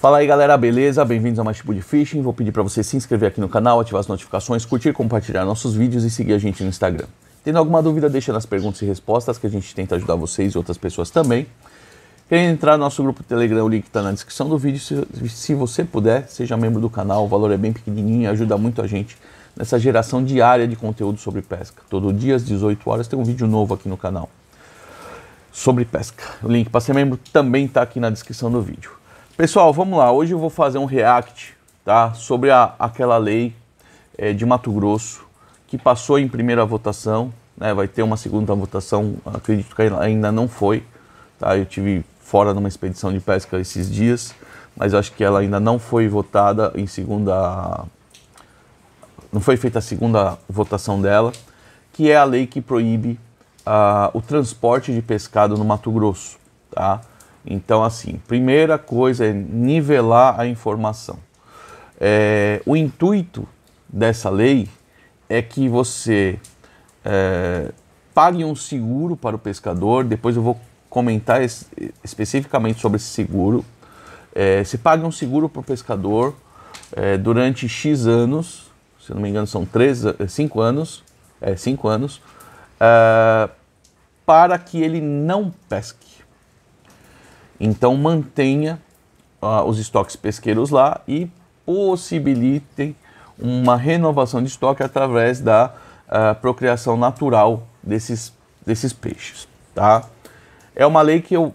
Fala aí galera, beleza? Bem-vindos a mais tipo de phishing. Vou pedir para você se inscrever aqui no canal, ativar as notificações, curtir, compartilhar nossos vídeos e seguir a gente no Instagram. Tendo alguma dúvida, deixa nas perguntas e respostas que a gente tenta ajudar vocês e outras pessoas também. quer entrar no nosso grupo Telegram, o link está na descrição do vídeo. Se, se você puder, seja membro do canal, o valor é bem pequenininho e ajuda muito a gente nessa geração diária de conteúdo sobre pesca. Todo dia às 18 horas tem um vídeo novo aqui no canal sobre pesca. O link para ser membro também está aqui na descrição do vídeo. Pessoal, vamos lá. Hoje eu vou fazer um react tá, sobre a, aquela lei é, de Mato Grosso que passou em primeira votação. Né, vai ter uma segunda votação, acredito que ainda não foi. Tá? Eu tive fora numa expedição de pesca esses dias, mas acho que ela ainda não foi votada em segunda. Não foi feita a segunda votação dela, que é a lei que proíbe uh, o transporte de pescado no Mato Grosso. Tá? Então, assim, primeira coisa é nivelar a informação. É, o intuito dessa lei é que você é, pague um seguro para o pescador, depois eu vou comentar es especificamente sobre esse seguro. É, se pague um seguro para o pescador é, durante X anos, se não me engano são 5 é, anos, é, cinco anos é, para que ele não pesque. Então mantenha uh, os estoques pesqueiros lá e possibilitem uma renovação de estoque através da uh, procriação natural desses, desses peixes. Tá? É uma lei que eu,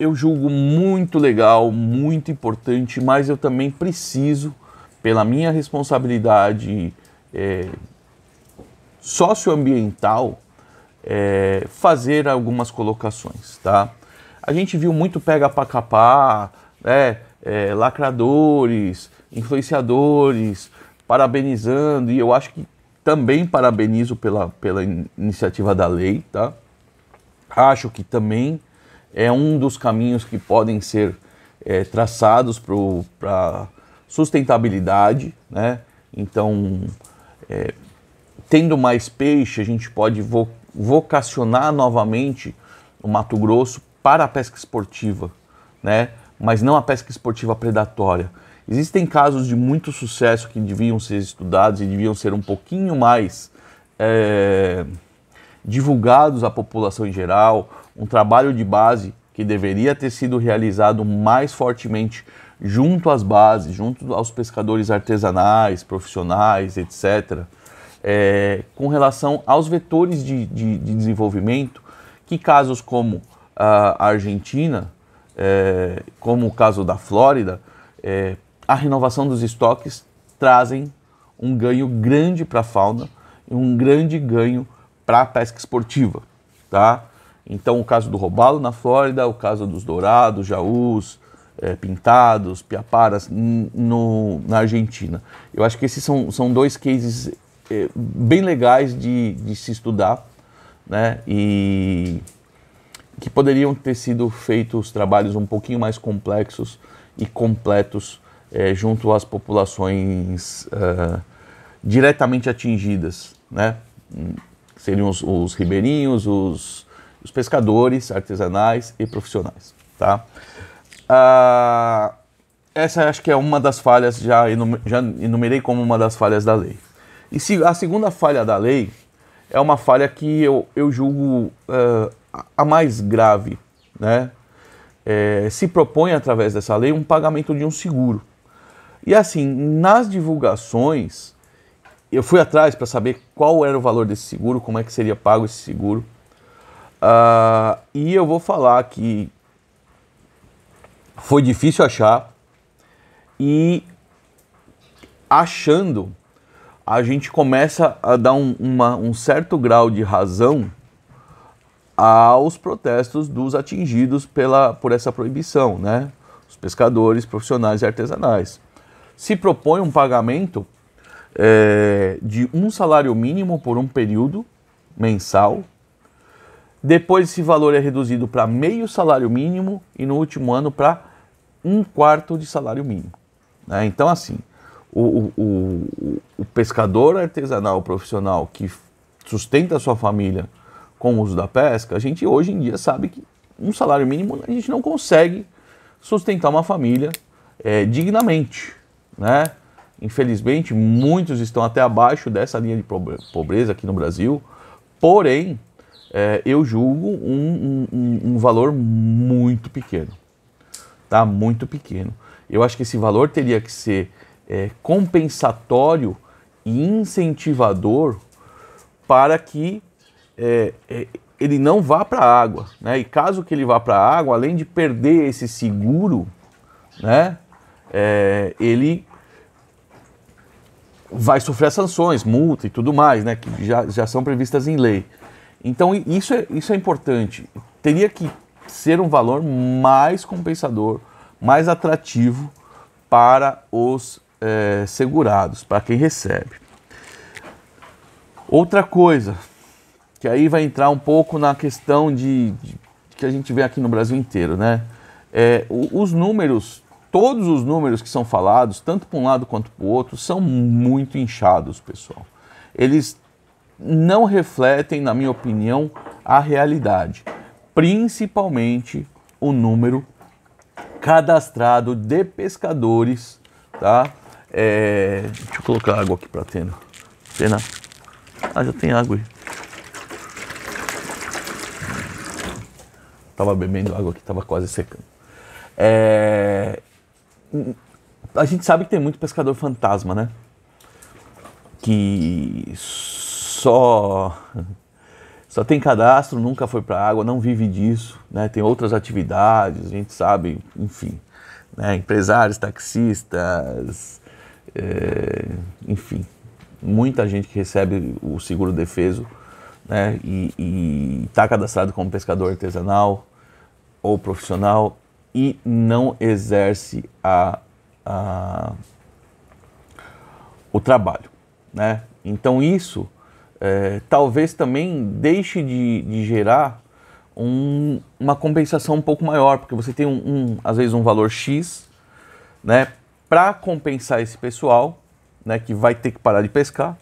eu julgo muito legal, muito importante, mas eu também preciso, pela minha responsabilidade é, socioambiental, é, fazer algumas colocações. Tá? A gente viu muito pega para capar, né? é, lacradores, influenciadores, parabenizando, e eu acho que também parabenizo pela, pela iniciativa da lei, tá? Acho que também é um dos caminhos que podem ser é, traçados para sustentabilidade, né? Então, é, tendo mais peixe, a gente pode vo vocacionar novamente o Mato Grosso para a pesca esportiva, né? mas não a pesca esportiva predatória. Existem casos de muito sucesso que deviam ser estudados e deviam ser um pouquinho mais é, divulgados à população em geral, um trabalho de base que deveria ter sido realizado mais fortemente junto às bases, junto aos pescadores artesanais, profissionais, etc., é, com relação aos vetores de, de, de desenvolvimento, que casos como a Argentina, é, como o caso da Flórida, é, a renovação dos estoques trazem um ganho grande para a fauna e um grande ganho para a pesca esportiva, tá? Então, o caso do robalo na Flórida, o caso dos dourados, jaús, é, pintados, piaparas no, na Argentina. Eu acho que esses são, são dois cases é, bem legais de, de se estudar, né? E que poderiam ter sido feitos trabalhos um pouquinho mais complexos e completos é, junto às populações uh, diretamente atingidas, né? Seriam os, os ribeirinhos, os, os, pescadores artesanais e profissionais, tá? Uh, essa acho que é uma das falhas, já, enum já enumerei como uma das falhas da lei. E se, a segunda falha da lei é uma falha que eu, eu julgo uh, a mais grave. Né? É, se propõe, através dessa lei, um pagamento de um seguro. E assim, nas divulgações, eu fui atrás para saber qual era o valor desse seguro, como é que seria pago esse seguro. Uh, e eu vou falar que foi difícil achar. E achando, a gente começa a dar um, uma, um certo grau de razão aos protestos dos atingidos pela, por essa proibição, né? Os pescadores profissionais e artesanais. Se propõe um pagamento é, de um salário mínimo por um período mensal. Depois, esse valor é reduzido para meio salário mínimo e no último ano para um quarto de salário mínimo. Né? Então, assim, o, o, o, pescador artesanal profissional que sustenta a sua família com o uso da pesca, a gente hoje em dia sabe que um salário mínimo a gente não consegue sustentar uma família é, dignamente, né? Infelizmente, muitos estão até abaixo dessa linha de pobreza aqui no Brasil, porém, é, eu julgo um, um, um valor muito pequeno, tá? Muito pequeno. Eu acho que esse valor teria que ser é, compensatório e incentivador para que é, é ele não vá para a água. Né? E caso que ele vá para a água, além de perder esse seguro, né, é, ele vai sofrer sanções, multa e tudo mais, né, que já, já são previstas em lei. Então isso é, isso é importante. Teria que ser um valor mais compensador, mais atrativo para os é, segurados, para quem recebe. Outra coisa, que aí vai entrar um pouco na questão de, de que a gente vê aqui no Brasil inteiro, né? É, os números, todos os números que são falados, tanto para um lado quanto para o outro, são muito inchados, pessoal. Eles não refletem, na minha opinião, a realidade, principalmente o número cadastrado de pescadores, tá? É, deixa eu colocar água aqui para Atena. Né? Atena. Ah, já tem água aí. Tava bebendo água que tava quase secando. É, a gente sabe que tem muito pescador fantasma, né? Que só só tem cadastro, nunca foi para água, não vive disso, né? Tem outras atividades, a gente sabe, enfim, né? Empresários, taxistas, é, enfim, muita gente que recebe o seguro defeso né, e está cadastrado como pescador artesanal ou profissional e não exerce a, a o trabalho. Né? Então isso é, talvez também deixe de, de gerar um, uma compensação um pouco maior, porque você tem um, um, às vezes um valor X né, para compensar esse pessoal, né, que vai ter que parar de pescar.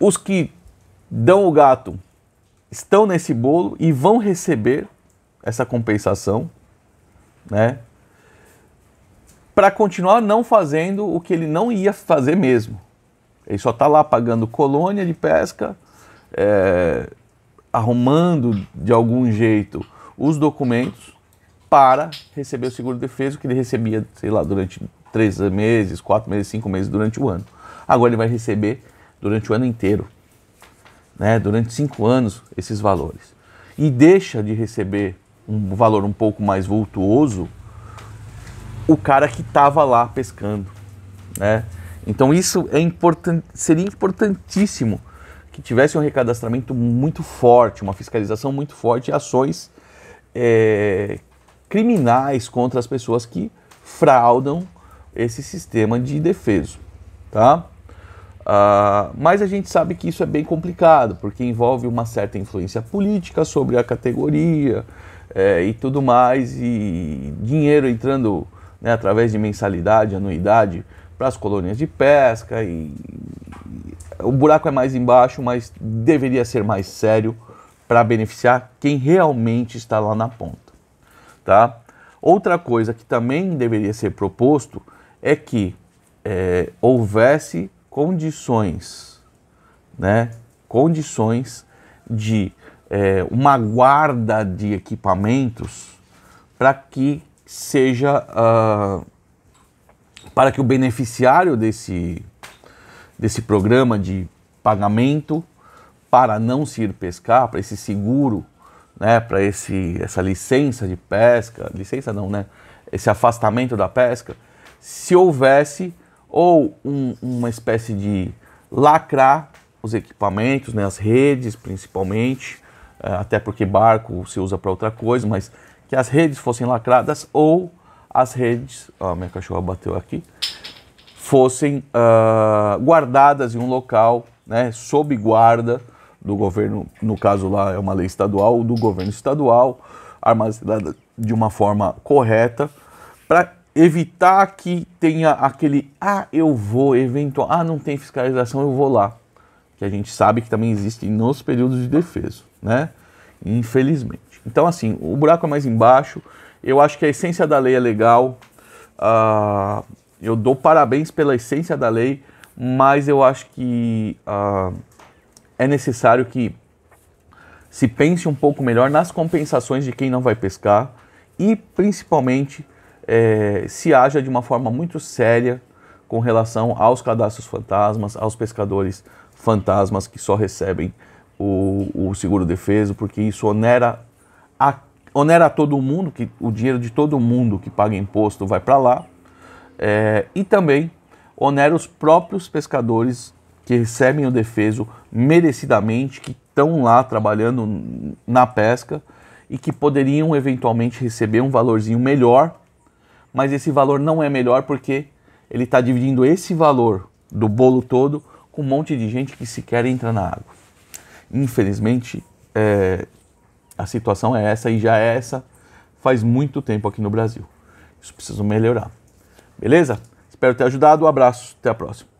Os que dão o gato estão nesse bolo e vão receber essa compensação, né? Para continuar não fazendo o que ele não ia fazer mesmo. Ele só está lá pagando colônia de pesca, é, arrumando de algum jeito os documentos, para receber o seguro defeso que ele recebia, sei lá, durante três meses, quatro meses, cinco meses durante o ano. Agora ele vai receber durante o ano inteiro, né? Durante cinco anos esses valores e deixa de receber um valor um pouco mais vultuoso o cara que estava lá pescando, né? Então isso é important, seria importantíssimo que tivesse um recadastramento muito forte, uma fiscalização muito forte, ações é, criminais contra as pessoas que fraudam esse sistema de defeso, tá? Uh, mas a gente sabe que isso é bem complicado, porque envolve uma certa influência política sobre a categoria é, e tudo mais, e dinheiro entrando né, através de mensalidade, anuidade para as colônias de pesca. E, e, o buraco é mais embaixo, mas deveria ser mais sério para beneficiar quem realmente está lá na ponta. Tá? Outra coisa que também deveria ser proposto é que é, houvesse condições, né, condições de é, uma guarda de equipamentos para que seja uh, para que o beneficiário desse, desse programa de pagamento para não se ir pescar, para esse seguro né, para esse essa licença de pesca, licença não, né, esse afastamento da pesca, se houvesse ou um, uma espécie de lacrar os equipamentos, né, as redes principalmente, eh, até porque barco se usa para outra coisa, mas que as redes fossem lacradas ou as redes, ó, minha cachorra bateu aqui, fossem uh, guardadas em um local, né, sob guarda, do governo, no caso lá é uma lei estadual, do governo estadual, armazenada de uma forma correta, para evitar que tenha aquele ah, eu vou, eventual, ah, não tem fiscalização, eu vou lá. Que a gente sabe que também existe nos períodos de defesa, né? Infelizmente. Então, assim, o buraco é mais embaixo. Eu acho que a essência da lei é legal. Uh, eu dou parabéns pela essência da lei, mas eu acho que. Uh, é necessário que se pense um pouco melhor nas compensações de quem não vai pescar e, principalmente, é, se haja de uma forma muito séria com relação aos cadastros fantasmas, aos pescadores fantasmas que só recebem o, o seguro defeso, porque isso onera a, onera a todo mundo, que o dinheiro de todo mundo que paga imposto vai para lá, é, e também onera os próprios pescadores que recebem o defeso merecidamente, que estão lá trabalhando na pesca e que poderiam eventualmente receber um valorzinho melhor, mas esse valor não é melhor porque ele está dividindo esse valor do bolo todo com um monte de gente que sequer entra na água. Infelizmente, é, a situação é essa e já é essa faz muito tempo aqui no Brasil. Isso precisa melhorar. Beleza? Espero ter ajudado. Um abraço. Até a próxima.